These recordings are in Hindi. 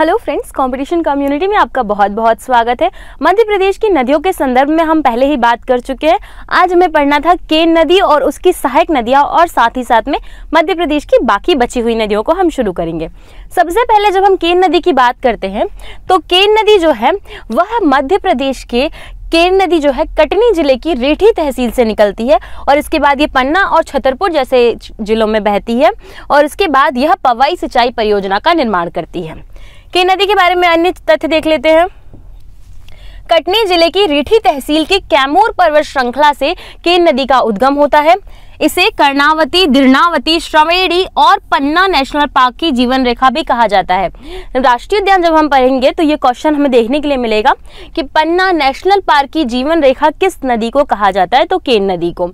हेलो फ्रेंड्स कंपटीशन कम्युनिटी में आपका बहुत बहुत स्वागत है मध्य प्रदेश की नदियों के संदर्भ में हम पहले ही बात कर चुके हैं आज हमें पढ़ना था केन नदी और उसकी सहायक नदियाँ और साथ ही साथ में मध्य प्रदेश की बाकी बची हुई नदियों को हम शुरू करेंगे सबसे पहले जब हम केन नदी की बात करते हैं तो केन नदी जो है वह मध्य प्रदेश के केन नदी जो है कटनी जिले की रेठी तहसील से निकलती है और इसके बाद ये पन्ना और छतरपुर जैसे जिलों में बहती है और इसके बाद यह पवाई सिंचाई परियोजना का निर्माण करती है की नदी के बारे में अन्य तथ्य देख लेते हैं कटनी जिले की रीठी तहसील के कैमूर पर्वत श्रृंखला से केन नदी का उद्गम होता है इसे कर्णावती दीर्णावती श्रवेणी और पन्ना नेशनल पार्क की जीवन रेखा भी कहा जाता है राष्ट्रीय उद्यान जब हम पढ़ेंगे तो ये क्वेश्चन हमें देखने के लिए मिलेगा कि पन्ना नेशनल पार्क की जीवन रेखा किस नदी को कहा जाता है तो केन नदी को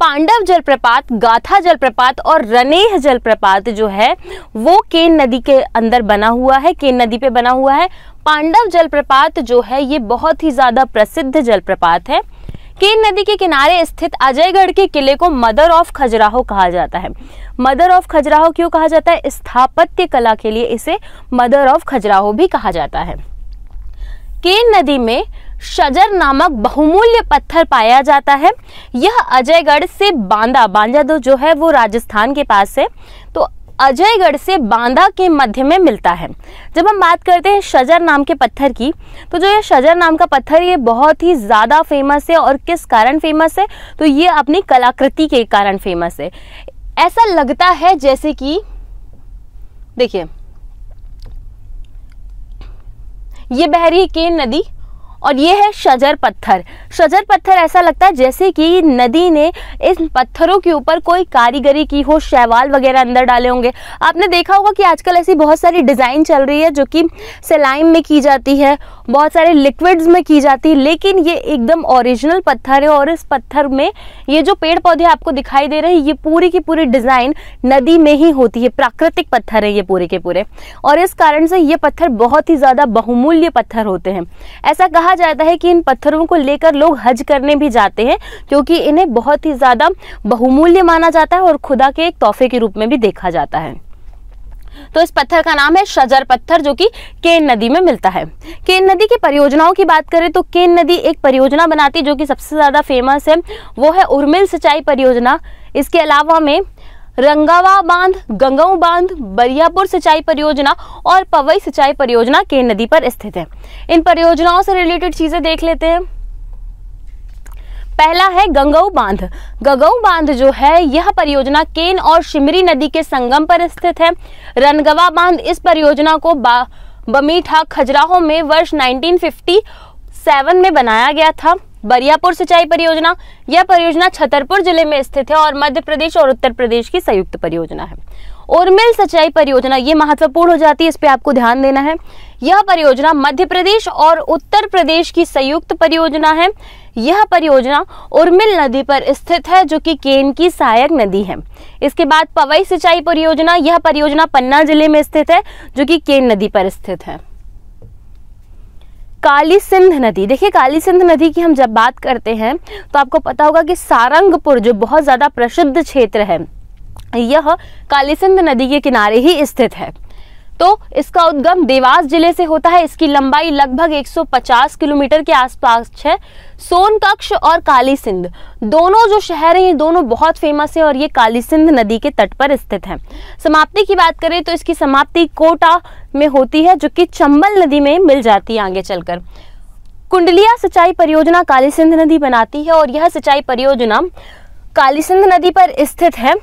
पांडव जलप्रपात गाथा जलप्रपात और रनेह जलप्रपात जो है वो केन नदी के अंदर बना हुआ है केन नदी पे बना हुआ है पांडव जलप्रपात जो है ये बहुत ही ज़्यादा प्रसिद्ध जलप्रपात है केन नदी के किनारे स्थित अजयगढ़ के किले को मदर ऑफ खजुराहो कहा जाता है मदर ऑफ खजुराहो क्यों कहा जाता है स्थापत्य कला के लिए इसे मदर ऑफ खजुराहो भी कहा जाता है केन नदी में शजर नामक बहुमूल्य पत्थर पाया जाता है यह अजयगढ़ से बांदा बांजा दो जो है वो राजस्थान के पास है तो अजयगढ़ से बांदा के मध्य में मिलता है जब हम बात करते हैं शजर नाम के पत्थर की तो जो ये शजर नाम का पत्थर ये बहुत ही ज़्यादा फेमस है और किस कारण फेमस है तो ये अपनी कलाकृति के कारण फेमस है ऐसा लगता है जैसे कि देखिए ये बहरी केन नदी और ये है शजर पत्थर शजर पत्थर ऐसा लगता है जैसे कि नदी ने इन पत्थरों के ऊपर कोई कारीगरी की हो शैवाल वगैरह अंदर डाले होंगे आपने देखा होगा कि आजकल ऐसी बहुत सारी डिज़ाइन चल रही है जो कि सेलाइम में की जाती है बहुत सारे लिक्विड्स में की जाती है लेकिन ये एकदम ओरिजिनल पत्थर है और इस पत्थर में ये जो पेड़ पौधे आपको दिखाई दे रहे हैं ये पूरी की पूरी डिज़ाइन नदी में ही होती है प्राकृतिक पत्थर है ये पूरे के पूरे और इस कारण से ये पत्थर बहुत ही ज़्यादा बहुमूल्य पत्थर होते हैं ऐसा कहा कहा जाता है कि इन पत्थरों को लेकर लोग हज करने भी जाते हैं क्योंकि इन्हें बहुत ही ज़्यादा बहुमूल्य माना जाता है और खुदा के एक तोहफे के रूप में भी देखा जाता है तो इस पत्थर का नाम है शजर पत्थर जो कि केन नदी में मिलता है केन नदी की परियोजनाओं की बात करें तो केन नदी एक परियोजना बनाती है जो कि सबसे ज़्यादा फेमस है वो है उर्मिल सिंचाई परियोजना इसके अलावा में रंगावा बांध गंगाऊ बांध बरियापुर सिंचाई परियोजना और पवई सिंचाई परियोजना के नदी पर स्थित है इन परियोजनाओं से रिलेटेड चीजें देख लेते हैं पहला है गंगाऊ बांध गंगाऊ बांध जो है यह परियोजना केन और शिमरी नदी के संगम पर स्थित है रनगवा बांध इस परियोजना को बमीठा खजुराहो में वर्ष 1957 में बनाया गया था बरियापुर सिंचाई परियोजना यह परियोजना छतरपुर जिले में स्थित है और मध्य प्रदेश और उत्तर प्रदेश की संयुक्त परियोजना है उर्मिल सिंचाई परियोजना ये महत्वपूर्ण हो जाती है इस पर आपको ध्यान देना है यह परियोजना मध्य प्रदेश और उत्तर प्रदेश की संयुक्त परियोजना है यह परियोजना उर्मिल नदी पर स्थित है जो कि केन की सहायक नदी है इसके बाद पवई सिंचाई परियोजना यह परियोजना पन्ना जिले में स्थित है जो कि केन नदी पर स्थित है काली सिंध नदी देखिए काली सिंध नदी की हम जब बात करते हैं तो आपको पता होगा कि सारंगपुर जो बहुत ज़्यादा प्रसिद्ध क्षेत्र है यह काली सिंध नदी के किनारे ही स्थित है तो इसका उद्गम देवास जिले से होता है इसकी लंबाई लगभग 150 किलोमीटर के आसपास है सोनकक्ष और काली सिंध दोनों जो शहर हैं ये दोनों बहुत फेमस हैं और ये काली सिंध नदी के तट पर स्थित हैं समाप्ति की बात करें तो इसकी समाप्ति कोटा में होती है जो कि चंबल नदी में मिल जाती है आगे चलकर कुंडलिया सिंचाई परियोजना काली सिंध नदी बनाती है और यह सिंचाई परियोजना काली सिंध नदी पर स्थित है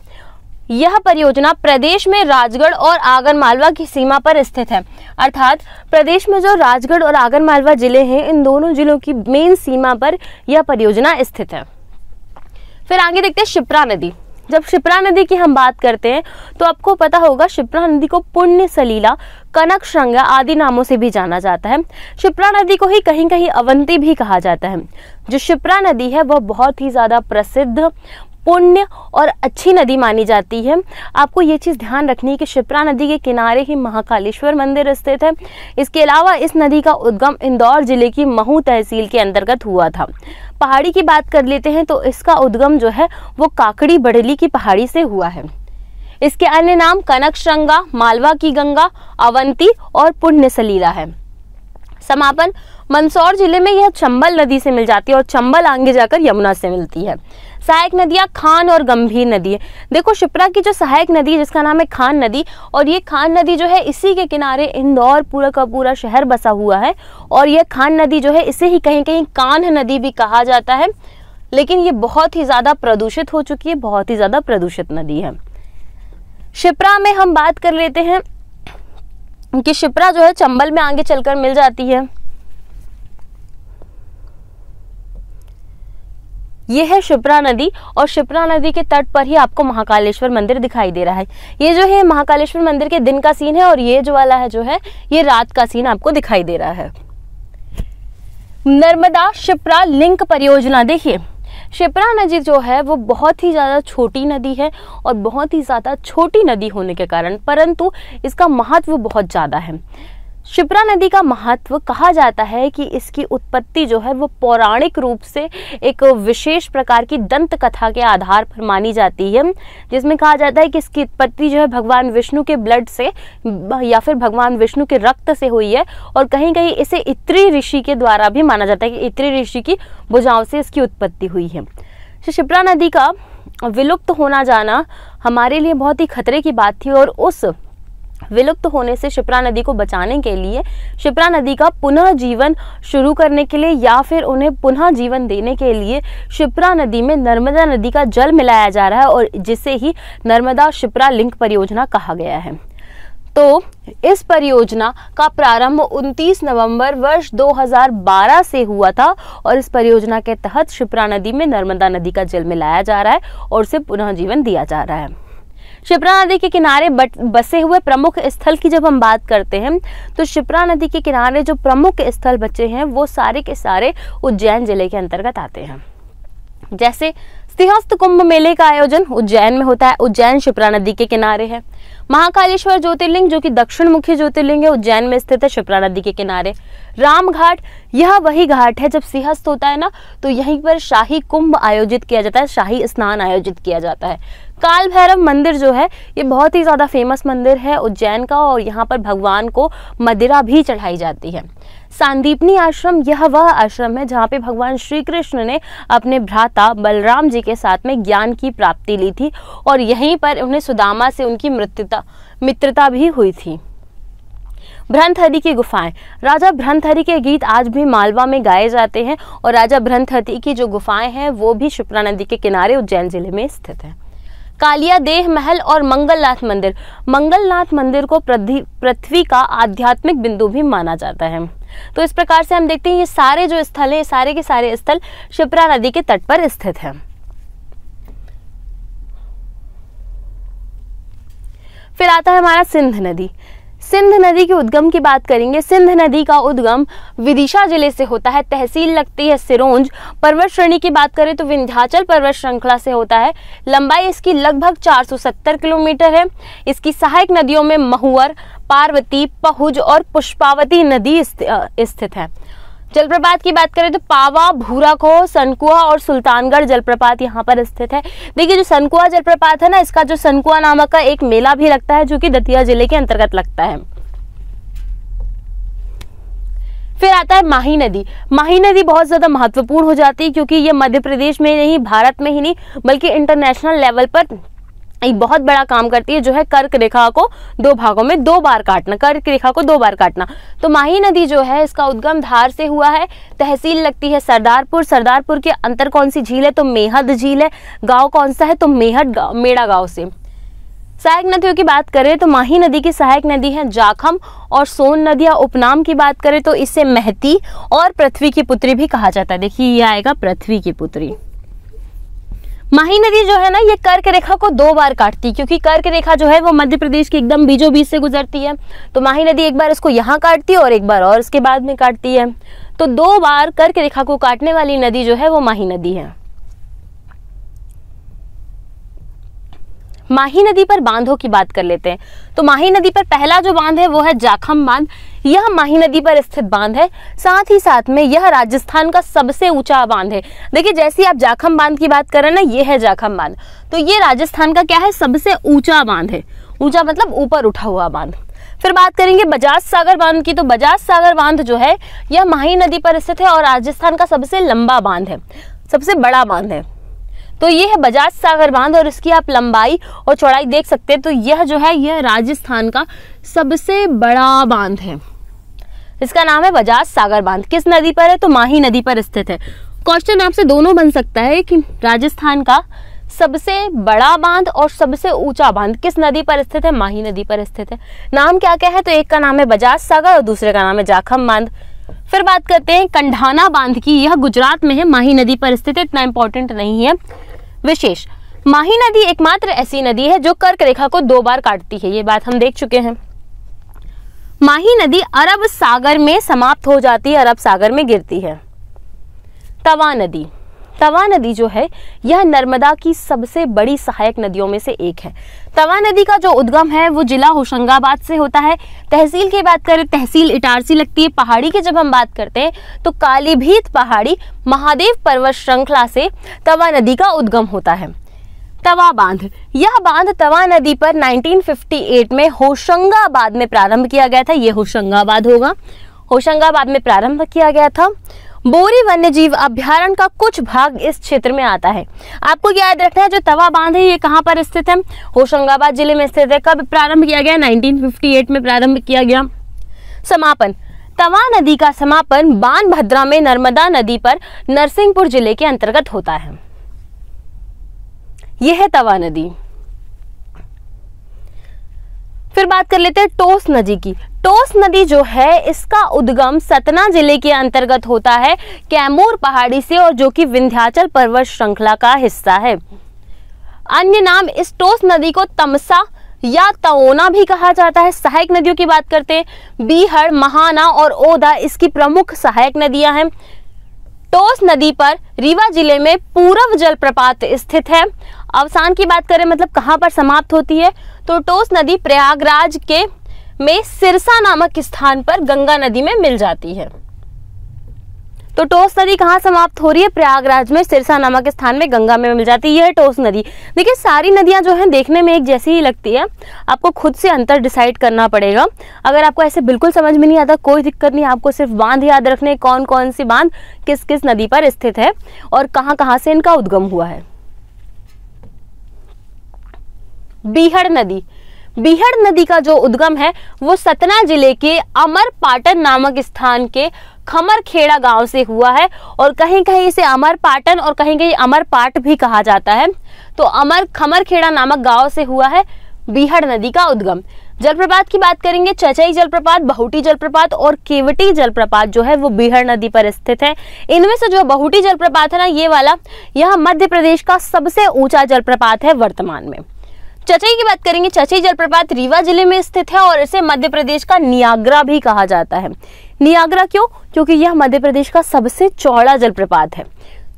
यह परियोजना प्रदेश में राजगढ़ और आगर मालवा की सीमा पर स्थित है अर्थात प्रदेश में जो राजगढ़ और आगर मालवा जिले हैं इन दोनों जिलों की मेन सीमा पर यह परियोजना स्थित है फिर आगे देखते हैं शिप्रा नदी जब शिप्रा नदी की हम बात करते हैं तो आपको पता होगा शिप्रा नदी को पुण्य सलीला कनक श्रृंगा आदि नामों से भी जाना जाता है शिप्रा नदी को ही कहीं कहीं अवंती भी कहा जाता है जो शिप्रा नदी है वह बहुत ही ज़्यादा प्रसिद्ध पुण्य और अच्छी नदी मानी जाती है आपको ये चीज़ ध्यान रखनी है कि शिप्रा नदी के किनारे ही महाकालेश्वर मंदिर स्थित है इसके अलावा इस नदी का उद्गम इंदौर जिले की महू तहसील के अंतर्गत हुआ था पहाड़ी की बात कर लेते हैं तो इसका उद्गम जो है वो काकड़ी बडली की पहाड़ी से हुआ है इसके अन्य नाम कनक श्रंगा मालवा की गंगा अवंती और पुण्य सलीला है समापन मंदसौर जिले में यह चंबल नदी से मिल जाती है और चंबल आगे जाकर यमुना से मिलती है सहायक नदियाँ खान और गंभीर नदी है देखो शिप्रा की जो सहायक नदी जिसका नाम है खान नदी और ये खान नदी जो है इसी के किनारे इंदौर पूरा का पूरा शहर बसा हुआ है और यह खान नदी जो है इसे ही कहीं कहीं कान्ह नदी भी कहा जाता है लेकिन ये बहुत ही ज़्यादा प्रदूषित हो चुकी है बहुत ही ज़्यादा प्रदूषित नदी है शिप्रा में हम बात कर लेते हैं कि शिप्रा जो है चंबल में आगे चलकर मिल जाती है ये है शिप्रा नदी और शिप्रा नदी के तट पर ही आपको महाकालेश्वर मंदिर दिखाई दे रहा है ये जो है महाकालेश्वर मंदिर के दिन का सीन है और ये जो वाला है जो है ये रात का सीन आपको दिखाई दे रहा है नर्मदा शिप्रा लिंक परियोजना देखिए शिप्रा नदी जो है वो बहुत ही ज़्यादा छोटी नदी है और बहुत ही ज़्यादा छोटी नदी होने के कारण परंतु इसका महत्व बहुत ज़्यादा है शिप्रा नदी का महत्व कहा जाता है कि इसकी उत्पत्ति जो है वो पौराणिक रूप से एक विशेष प्रकार की दंत कथा के आधार पर मानी जाती है जिसमें कहा जाता है कि इसकी उत्पत्ति जो है भगवान विष्णु के ब्लड से या फिर भगवान विष्णु के रक्त से हुई है और कहीं कहीं इसे इत्री ऋषि के द्वारा भी माना जाता है कि इत्री ऋषि की भुजाओं से इसकी उत्पत्ति हुई है शिप्रा नदी का विलुप्त होना जाना हमारे लिए बहुत ही खतरे की बात थी और उस विलुप्त होने से शिप्रा नदी को बचाने के लिए शिप्रा नदी का पुनः जीवन शुरू करने के लिए या फिर उन्हें पुनः जीवन देने के लिए शिप्रा नदी में नर्मदा नदी का जल मिलाया जा रहा है और जिसे ही नर्मदा शिप्रा लिंक परियोजना कहा गया है तो इस परियोजना का प्रारंभ 29 नवंबर वर्ष 2012 से हुआ था और इस परियोजना के तहत शिप्रा नदी में नर्मदा नदी का जल मिलाया जा रहा है और उसे पुनः जीवन दिया जा रहा है शिप्रा नदी के किनारे बसे हुए प्रमुख स्थल की जब हम बात करते हैं तो शिप्रा नदी के किनारे जो प्रमुख स्थल बचे हैं वो सारे के सारे उज्जैन जिले के अंतर्गत आते हैं जैसे सिंहस्त कुंभ मेले का आयोजन उज्जैन में होता है उज्जैन शिप्रा नदी के किनारे है महाकालेश्वर ज्योतिर्लिंग जो कि दक्षिण मुखी ज्योतिर्लिंग है उज्जैन में स्थित है शिप्रा नदी के किनारे राम घाट यह वही घाट है जब सिंहस्त होता है ना तो यहीं पर शाही कुंभ आयोजित किया जाता है शाही स्नान आयोजित किया जाता है काल भैरव मंदिर जो है ये बहुत ही ज़्यादा फेमस मंदिर है उज्जैन का और यहाँ पर भगवान को मदिरा भी चढ़ाई जाती है सांदीपनी आश्रम यह वह आश्रम है जहाँ पे भगवान श्री कृष्ण ने अपने भ्राता बलराम जी के साथ में ज्ञान की प्राप्ति ली थी और यहीं पर उन्हें सुदामा से उनकी मृत्युता मित्रता भी हुई थी भ्रंथहरि की गुफाएं राजा भ्रंथहरि के गीत आज भी मालवा में गाए जाते हैं और राजा भ्रंथहरि की जो गुफाएं हैं वो भी शिप्रा नदी के किनारे उज्जैन जिले में स्थित हैं कालिया देह महल और मंगलनाथ मंदिर मंगलनाथ मंदिर को पृथ्वी का आध्यात्मिक बिंदु भी माना जाता है तो इस प्रकार से हम देखते हैं ये सारे जो स्थल है सारे के सारे स्थल शिप्रा नदी के तट पर स्थित हैं फिर आता है हमारा सिंध नदी सिंध नदी के उद्गम की बात करेंगे सिंध नदी का उद्गम विदिशा जिले से होता है तहसील लगती है सिरोंज पर्वत श्रेणी की बात करें तो विंध्याचल पर्वत श्रृंखला से होता है लंबाई इसकी लगभग 470 किलोमीटर है इसकी सहायक नदियों में महुअर पार्वती पहुज और पुष्पावती नदी स्थित है जलप्रपात की बात करें तो पावा भूराखो सनकुआ और सुल्तानगढ़ जलप्रपात यहाँ पर स्थित है देखिए जो सनकुआ जलप्रपात है ना इसका जो सनकुआ नामक का एक मेला भी लगता है जो कि दतिया जिले के अंतर्गत लगता है फिर आता है माही नदी माही नदी बहुत ज़्यादा महत्वपूर्ण हो जाती है क्योंकि ये मध्य प्रदेश में नहीं भारत में ही नहीं बल्कि इंटरनेशनल लेवल पर एक बहुत बड़ा काम करती है जो है कर्क रेखा को दो भागों में दो बार काटना कर्क रेखा को दो बार काटना तो माही नदी जो है इसका उद्गम धार से हुआ है तहसील लगती है सरदारपुर सरदारपुर के अंतर कौन सी झील है तो मेहद झील है गांव कौन सा है तो मेहद गाँव मेड़ा गांव से सहायक नदियों की बात करें तो माही नदी की सहायक नदी है जाखम और सोन नदी या उपनाम की बात करें तो इसे महती और पृथ्वी की पुत्री भी कहा जाता है देखिए ये आएगा पृथ्वी की पुत्री माही नदी जो है ना ये कर्क रेखा को दो बार काटती है क्योंकि कर्क रेखा जो है वो मध्य प्रदेश के एकदम बीजों बीच से गुजरती है तो माही नदी एक बार इसको यहाँ काटती है और एक बार और इसके बाद में काटती है तो दो बार कर्क रेखा को काटने वाली नदी जो है वो माही नदी है माही नदी पर बांधों की बात कर लेते हैं तो माही नदी पर पहला जो बांध है वो है जाखम बांध यह माही नदी पर स्थित बांध है साथ ही साथ में यह राजस्थान का सबसे ऊंचा बांध है देखिए जैसे आप जाखम बांध की बात कर रहे हैं ना ये है जाखम बांध तो ये राजस्थान का क्या है सबसे ऊंचा बांध है ऊंचा मतलब ऊपर उठा हुआ बांध फिर बात करेंगे बजाज सागर बांध की तो बजाज सागर बांध जो है यह माही नदी पर स्थित है और राजस्थान का सबसे लंबा बांध है सबसे बड़ा बांध है तो ये है बजाज सागर बांध और इसकी आप लंबाई और चौड़ाई देख सकते हैं तो यह जो है यह राजस्थान का सबसे बड़ा बांध है इसका नाम है बजाज सागर बांध किस नदी पर है तो माही नदी पर स्थित है क्वेश्चन आपसे दोनों बन सकता है कि राजस्थान का सबसे बड़ा बांध और सबसे ऊंचा बांध किस नदी पर स्थित है माही नदी पर स्थित है नाम क्या क्या है तो एक का नाम है बजाज सागर और दूसरे का नाम है जाखम बांध फिर बात करते हैं कंढाना बांध की यह गुजरात में है माही नदी पर स्थित है इतना इंपॉर्टेंट नहीं है विशेष माही नदी एकमात्र ऐसी नदी है जो कर्क रेखा को दो बार काटती है ये बात हम देख चुके हैं माही नदी अरब सागर में समाप्त हो जाती है अरब सागर में गिरती है तवा नदी तवा नदी जो है यह नर्मदा की सबसे बड़ी सहायक नदियों में से एक है तवा नदी का जो उद्गम है वो जिला होशंगाबाद से होता है तहसील की बात करें तहसील इटारसी लगती है पहाड़ी की जब हम बात करते हैं तो कालीभीत पहाड़ी महादेव पर्वत श्रृंखला से तवा नदी का उद्गम होता है तवा बांध यह बांध तवा नदी पर 1958 में होशंगाबाद में प्रारंभ किया गया था ये होशंगाबाद होगा होशंगाबाद में प्रारंभ किया गया था बोरी वन्यजीव अभ्यारण का कुछ भाग इस क्षेत्र में आता है आपको याद रखना है जो तवा बांध है ये कहाँ पर स्थित है होशंगाबाद जिले में स्थित है कब प्रारंभ किया गया 1958 में प्रारंभ किया गया समापन तवा नदी का समापन भद्रा में नर्मदा नदी पर नरसिंहपुर जिले के अंतर्गत होता है यह है तवा नदी फिर बात कर लेते हैं टोस नदी की टोस नदी जो है इसका उद्गम सतना जिले के अंतर्गत होता है कैमूर पहाड़ी से और जो कि विंध्याचल पर्वत श्रृंखला का हिस्सा है अन्य नाम इस टोस नदी को तमसा या तओना भी कहा जाता है सहायक नदियों की बात करते हैं बीहड़ महाना और ओदा इसकी प्रमुख सहायक नदियां हैं टोस नदी पर रीवा जिले में पूरब जलप्रपात स्थित है अवसान की बात करें मतलब कहाँ पर समाप्त होती है तो टोस नदी प्रयागराज के में सिरसा नामक स्थान पर गंगा नदी में मिल जाती है तो टोस नदी कहाँ समाप्त हो रही है प्रयागराज में सिरसा नामक स्थान में गंगा में मिल जाती है टोस नदी देखिए सारी नदियाँ जो हैं देखने में एक जैसी ही लगती है आपको खुद से अंतर डिसाइड करना पड़ेगा अगर आपको ऐसे बिल्कुल समझ में नहीं आता कोई दिक्कत नहीं आपको सिर्फ बांध याद रखने कौन कौन सी बांध किस किस नदी पर स्थित है और कहाँ कहाँ से इनका उद्गम हुआ है बीहड़ नदी बिहड़ नदी का जो उद्गम है वो सतना जिले के अमर पाटन नामक स्थान के खमर खेड़ा गांव से हुआ है और कहीं कहीं इसे अमर पाटन और कहीं कहीं अमर पाट भी कहा जाता है तो अमर खमर खेड़ा नामक गांव से हुआ है बिहड़ नदी का उद्गम जलप्रपात की बात करेंगे चचई जलप्रपात बहुटी जलप्रपात और केवटी जलप्रपात जो है वो बिहड़ नदी पर स्थित है इनमें से जो बहुटी जलप्रपात है ना ये वाला यह मध्य प्रदेश का सबसे ऊंचा जलप्रपात है वर्तमान में चचई की बात करेंगे चचई जलप्रपात रीवा जिले में स्थित है और इसे मध्य प्रदेश का नियाग्रा भी कहा जाता है नियाग्रा क्यों क्योंकि यह मध्य प्रदेश का सबसे चौड़ा जलप्रपात है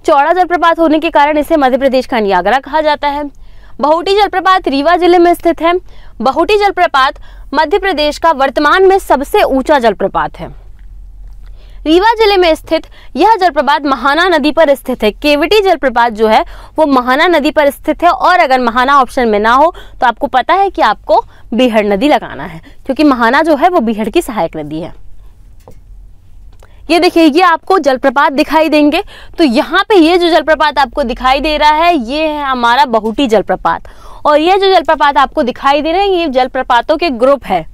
चौड़ा जलप्रपात होने के कारण इसे मध्य प्रदेश का नियाग्रा कहा जाता है बहुटी जलप्रपात रीवा जिले में स्थित है बहुटी जलप्रपात मध्य प्रदेश का वर्तमान में सबसे ऊंचा जलप्रपात है रीवा जिले में स्थित यह जलप्रपात महाना नदी पर स्थित है केवटी जलप्रपात जो है वो महाना नदी पर स्थित है और अगर महाना ऑप्शन में ना हो तो आपको पता है कि आपको बिहड़ नदी लगाना है क्योंकि महाना जो है वो बिहड़ की सहायक नदी है ये देखिए ये आपको जलप्रपात दिखाई देंगे तो यहाँ पे ये जो जलप्रपात आपको दिखाई दे रहा है ये है हमारा बहुटी जलप्रपात और ये जो जलप्रपात आपको दिखाई दे रहे हैं ये जलप्रपातों के ग्रुप है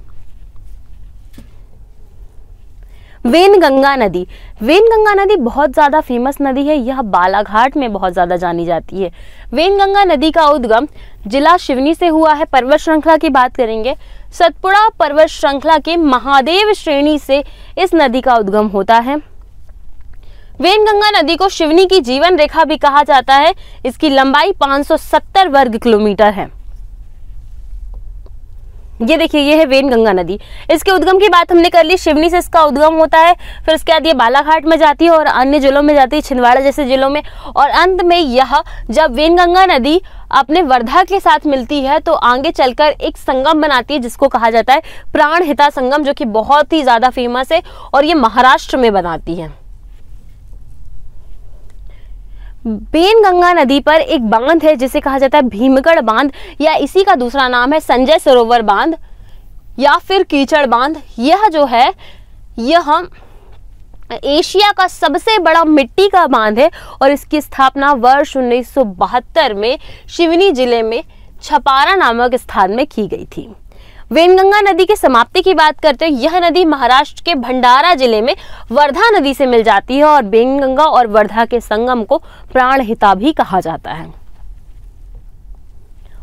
वेनगंगा नदी वेनगंगा नदी बहुत ज़्यादा फेमस नदी है यह बालाघाट में बहुत ज़्यादा जानी जाती है वेनगंगा नदी का उद्गम जिला शिवनी से हुआ है पर्वत श्रृंखला की बात करेंगे सतपुड़ा पर्वत श्रृंखला के महादेव श्रेणी से इस नदी का उद्गम होता है वेनगंगा नदी को शिवनी की जीवन रेखा भी कहा जाता है इसकी लंबाई 570 वर्ग किलोमीटर है ये देखिए ये है वेन गंगा नदी इसके उद्गम की बात हमने कर ली शिवनी से इसका उद्गम होता है फिर उसके बाद ये बालाघाट में जाती है और अन्य जिलों में जाती है छिंदवाड़ा जैसे जिलों में और अंत में यह जब वेन गंगा नदी अपने वर्धा के साथ मिलती है तो आगे चलकर एक संगम बनाती है जिसको कहा जाता है प्राण हिता संगम जो कि बहुत ही ज़्यादा फेमस है और ये महाराष्ट्र में बनाती है बेनगंगा नदी पर एक बांध है जिसे कहा जाता है भीमगढ़ बांध या इसी का दूसरा नाम है संजय सरोवर बांध या फिर कीचड़ बांध यह जो है यह एशिया का सबसे बड़ा मिट्टी का बांध है और इसकी स्थापना वर्ष उन्नीस में शिवनी जिले में छपारा नामक स्थान में की गई थी वेनगंगा नदी की समाप्ति की बात करते हैं यह नदी महाराष्ट्र के भंडारा जिले में वर्धा नदी से मिल जाती है और वेनगंगा और वर्धा के संगम को प्राणहिता भी कहा जाता है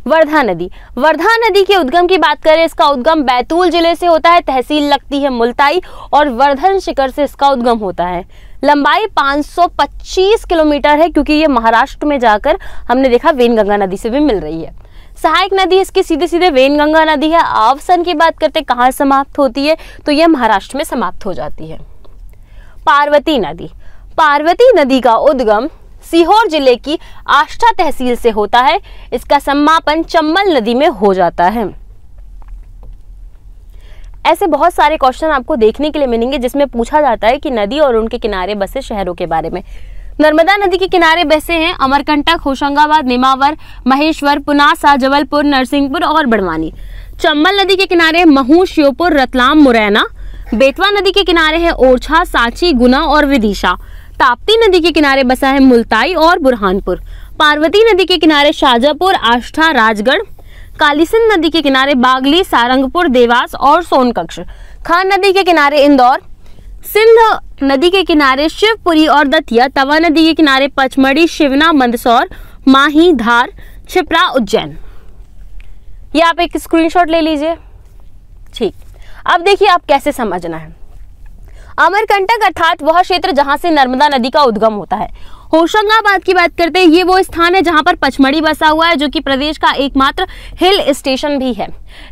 वर्धा नदी वर्धा नदी के उद्गम की बात करें इसका उद्गम बैतूल जिले से होता है तहसील लगती है मुल्ताई और वर्धन शिखर से इसका उद्गम होता है लंबाई 525 किलोमीटर है क्योंकि ये महाराष्ट्र में जाकर हमने देखा वेनगंगा नदी से भी मिल रही है सहायक नदी इसके सीधे सीधे वेनगंगा नदी है आवसन की बात करते कहाँ समाप्त होती है तो यह महाराष्ट्र में समाप्त हो जाती है पार्वती नदी पार्वती नदी का उद्गम सीहोर जिले की आष्टा तहसील से होता है इसका समापन चम्बल नदी में हो जाता है ऐसे बहुत सारे क्वेश्चन आपको देखने के लिए मिलेंगे जिसमें पूछा जाता है कि नदी और उनके किनारे बसे शहरों के बारे में नर्मदा नदी के किनारे बसे हैं अमरकंटक होशंगाबाद निमावर महेश्वर पुनासा जबलपुर नरसिंहपुर और बड़वानी चंबल नदी के किनारे महू श्योपुर रतलाम मुरैना बेतवा नदी के किनारे है ओरछा सांची गुना और विदिशा ताप्ती नदी के किनारे बसा है मुल्ताई और बुरहानपुर पार्वती नदी के किनारे शाजापुर आष्ठा राजगढ़ कालीसिंध नदी के किनारे बागली सारंगपुर देवास और सोनकक्ष खान नदी के किनारे इंदौर सिंध नदी के किनारे शिवपुरी और दतिया तवा नदी के किनारे पचमढ़ी शिवना मंदसौर माही धार छिपरा उज्जैन ये आप एक स्क्रीनशॉट ले लीजिए ठीक अब देखिए आप कैसे समझना है अमरकंटक अर्थात वह क्षेत्र जहां से नर्मदा नदी का उद्गम होता है होशंगाबाद की बात करते हैं ये वो स्थान है जहां पर पचमढ़ी बसा हुआ है जो कि प्रदेश का एकमात्र हिल स्टेशन भी है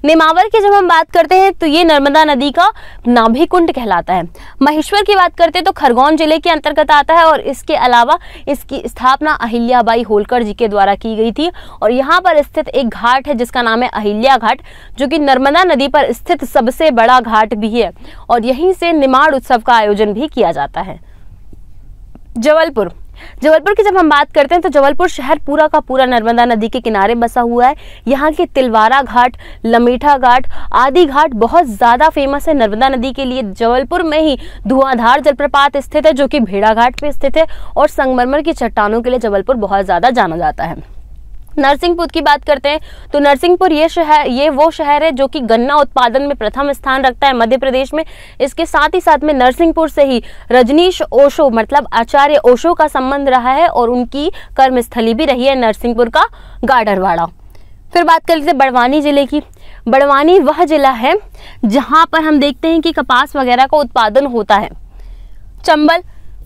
नेमावर की जब हम बात करते हैं तो ये नर्मदा नदी का नाभिकुंड कहलाता है महेश्वर की बात करते हैं तो खरगोन जिले के अंतर्गत आता है और इसके अलावा इसकी स्थापना अहिल्याबाई होलकर जी के द्वारा की गई थी और यहाँ पर स्थित एक घाट है जिसका नाम है अहिल्या घाट जो कि नर्मदा नदी पर स्थित सबसे बड़ा घाट भी है और यहीं से निमाड़ उत्सव का आयोजन भी किया जाता है जबलपुर जबलपुर की जब हम बात करते हैं तो जबलपुर शहर पूरा का पूरा नर्मदा नदी के किनारे बसा हुआ है यहाँ के तिलवारा घाट लमीठा घाट आदि घाट बहुत ज़्यादा फेमस है नर्मदा नदी के लिए जबलपुर में ही धुआंधार जलप्रपात स्थित है जो कि भेड़ाघाट पे स्थित है और संगमरमर की चट्टानों के लिए जबलपुर बहुत ज़्यादा जाना जाता है नरसिंहपुर की बात करते हैं तो नरसिंहपुर ये शहर ये वो शहर है जो कि गन्ना उत्पादन में प्रथम स्थान रखता है मध्य प्रदेश में इसके साथ ही साथ में नरसिंहपुर से ही रजनीश ओशो मतलब आचार्य ओशो का संबंध रहा है और उनकी कर्मस्थली भी रही है नरसिंहपुर का गाडरवाड़ा फिर बात कर लेते बड़वानी ज़िले की बड़वानी वह ज़िला है जहाँ पर हम देखते हैं कि कपास वगैरह का उत्पादन होता है चंबल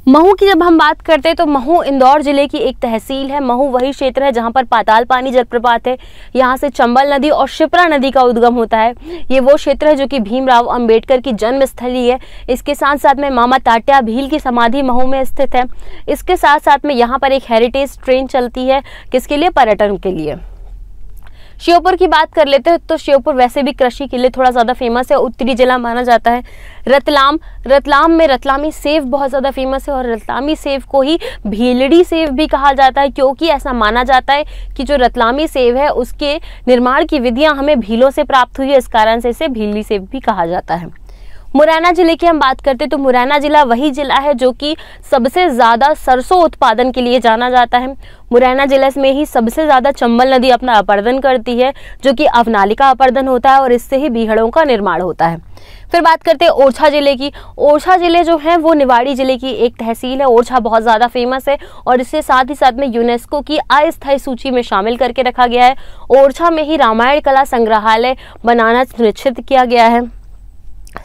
महू की जब हम बात करते हैं तो महू इंदौर जिले की एक तहसील है महू वही क्षेत्र है जहां पर पाताल पानी जलप्रपात है यहां से चंबल नदी और शिप्रा नदी का उद्गम होता है ये वो क्षेत्र है जो कि भीमराव अंबेडकर की जन्म स्थली है इसके साथ साथ में मामा ताट्या भील की समाधि महू में स्थित है इसके साथ साथ में यहाँ पर एक हेरिटेज ट्रेन चलती है किसके लिए पर्यटन के लिए श्योपुर की बात कर लेते हैं तो श्योपुर वैसे भी कृषि के लिए थोड़ा ज़्यादा फेमस है उत्तरी जिला माना जाता है रतलाम रतलाम में रतलामी सेब बहुत ज़्यादा फेमस है और रतलामी सेब को ही भीलड़ी सेब भी कहा जाता है क्योंकि ऐसा माना जाता है कि जो रतलामी सेब है उसके निर्माण की विधियाँ हमें भीलों से प्राप्त हुई है इस कारण से इसे भीली सेब भी कहा जाता है मुरैना जिले की हम बात करते हैं तो मुरैना जिला वही जिला है जो कि सबसे ज़्यादा सरसों उत्पादन के लिए जाना जाता है मुरैना जिले में ही सबसे ज़्यादा चंबल नदी अपना अपर्दन करती है जो कि अवनालिका अपर्दन होता है और इससे ही बीहड़ों का निर्माण होता है फिर बात करते हैं ओरछा जिले की ओरछा जिले जो है वो निवाड़ी जिले की एक तहसील है ओरछा बहुत ज़्यादा फेमस है और इसे साथ ही साथ में यूनेस्को की अस्थायी सूची में शामिल करके रखा गया है ओरछा में ही रामायण कला संग्रहालय बनाना सुनिश्चित किया गया है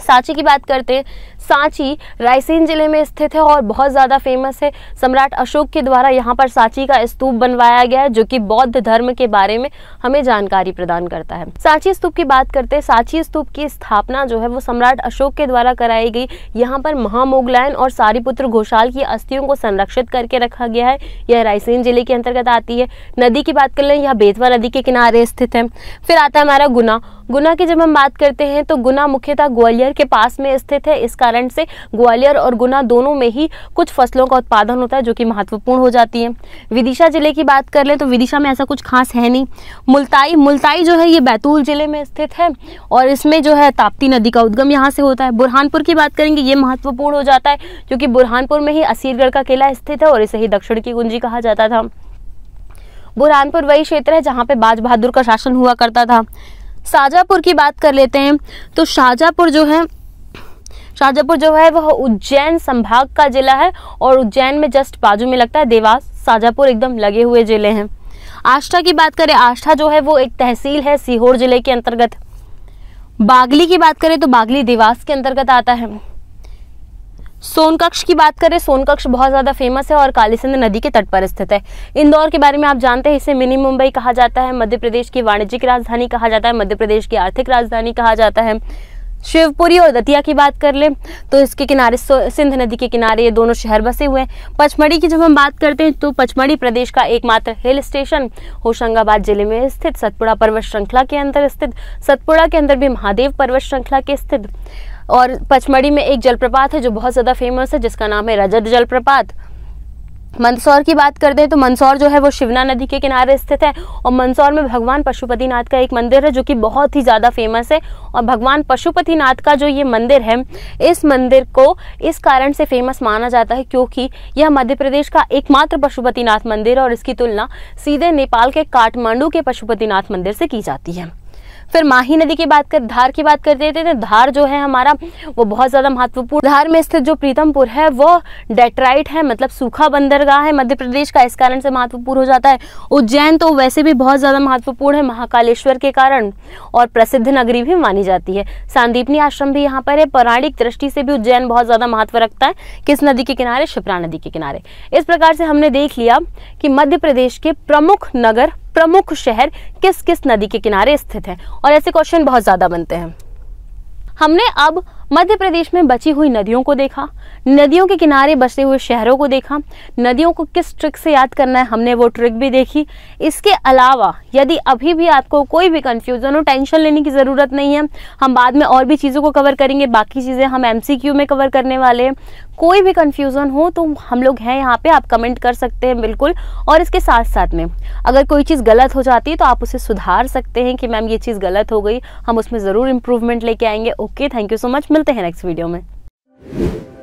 सांची की बात करते हैं सांची रायसेन जिले में स्थित है और बहुत ज़्यादा फेमस है सम्राट अशोक के द्वारा यहाँ पर सांची का स्तूप बनवाया गया है जो कि बौद्ध धर्म के बारे में हमें जानकारी प्रदान करता है सांची स्तूप की बात करते हैं सांची स्तूप की स्थापना जो है वो सम्राट अशोक के द्वारा कराई गई यहाँ पर महामोगलायन और सारीपुत्र घोषाल की अस्थियों को संरक्षित करके रखा गया है यह रायसेन जिले के अंतर्गत आती है नदी की बात कर लें यह बेतवा नदी के किनारे स्थित है फिर आता है हमारा गुना गुना की जब हम बात करते हैं तो गुना मुख्यतः ग्वालियर के पास में स्थित है इस कारण से ग्वालियर और गुना दोनों में ही कुछ फसलों का उत्पादन होता है जो कि महत्वपूर्ण हो जाती है विदिशा जिले की बात कर लें तो विदिशा में ऐसा कुछ खास है नहीं मुल्ताई मुल्ताई जो है ये बैतूल जिले में स्थित है और इसमें जो है ताप्ती नदी का उद्गम यहाँ से होता है बुरहानपुर की बात करेंगे ये महत्वपूर्ण हो जाता है क्योंकि बुरहानपुर में ही असीरगढ़ का किला स्थित है और इसे ही दक्षिण की कुंजी कहा जाता था बुरहानपुर वही क्षेत्र है जहाँ पे बाज बहादुर का शासन हुआ करता था शाहजहाँपुर की बात कर लेते हैं तो शाहजहाँपुर जो है शाहजहाँपुर जो है वह उज्जैन संभाग का जिला है और उज्जैन में जस्ट बाजू में लगता है देवास शाहजहाँपुर एकदम लगे हुए जिले हैं आष्टा की बात करें आष्टा जो है वो एक तहसील है सीहोर जिले के अंतर्गत बागली की बात करें तो बागली देवास के अंतर्गत आता है सोनकक्ष की बात करें सोनकक्ष बहुत ज़्यादा फेमस है और काली सिंध नदी के तट पर स्थित है इंदौर के बारे में आप जानते हैं इसे मिनी मुंबई कहा जाता है मध्य प्रदेश की वाणिज्यिक राजधानी कहा जाता है मध्य प्रदेश की आर्थिक राजधानी कहा जाता है शिवपुरी और दतिया की बात कर लें तो इसके किनारे सिंध नदी के किनारे ये दोनों शहर बसे हुए हैं पचमढ़ी की जब हम बात करते हैं तो पचमढ़ी प्रदेश का एकमात्र हिल स्टेशन होशंगाबाद जिले में स्थित सतपुड़ा पर्वत श्रृंखला के अंदर स्थित सतपुड़ा के अंदर भी महादेव पर्वत श्रृंखला के स्थित और पचमढ़ी में एक जलप्रपात है जो बहुत ज़्यादा फेमस है जिसका नाम है रजत जलप्रपात मंदसौर की बात कर दें तो मंदसौर जो है वो शिवना नदी के किनारे स्थित है और मंदसौर में भगवान पशुपतिनाथ का एक मंदिर है जो कि बहुत ही ज़्यादा फेमस है और भगवान पशुपतिनाथ का जो ये मंदिर है इस मंदिर को इस कारण से फेमस माना जाता है क्योंकि यह मध्य प्रदेश का एकमात्र पशुपतिनाथ मंदिर है और इसकी तुलना सीधे नेपाल के काठमांडू के पशुपतिनाथ मंदिर से की जाती है फिर माही नदी की बात कर धार की बात करते थे तो धार जो है हमारा वो बहुत ज़्यादा महत्वपूर्ण धार में स्थित जो प्रीतमपुर है वो डेट्राइट है मतलब सूखा बंदरगाह है मध्य प्रदेश का इस कारण से महत्वपूर्ण हो जाता है उज्जैन तो वैसे भी बहुत ज़्यादा महत्वपूर्ण है महाकालेश्वर के कारण और प्रसिद्ध नगरी भी मानी जाती है सांदीपनी आश्रम भी यहाँ पर है पौराणिक दृष्टि से भी उज्जैन बहुत ज़्यादा महत्व रखता है किस नदी के किनारे शिप्रा नदी के किनारे इस प्रकार से हमने देख लिया कि मध्य प्रदेश के प्रमुख नगर प्रमुख शहर किस किस नदी के किनारे स्थित है और ऐसे क्वेश्चन बहुत ज़्यादा बनते हैं हमने अब मध्य प्रदेश में बची हुई नदियों को देखा नदियों के किनारे बसे हुए शहरों को देखा नदियों को किस ट्रिक से याद करना है हमने वो ट्रिक भी देखी इसके अलावा यदि अभी भी आपको कोई भी कंफ्यूजन हो टेंशन लेने की ज़रूरत नहीं है हम बाद में और भी चीज़ों को कवर करेंगे बाकी चीज़ें हम एम में कवर करने वाले हैं कोई भी कन्फ्यूज़न हो तो हम लोग हैं यहाँ पे आप कमेंट कर सकते हैं बिल्कुल और इसके साथ साथ में अगर कोई चीज़ गलत हो जाती है तो आप उसे सुधार सकते हैं कि मैम ये चीज़ गलत हो गई हम उसमें ज़रूर इम्प्रूवमेंट लेके आएंगे okay thank you so much मिलते हैं नेक्स्ट वीडियो में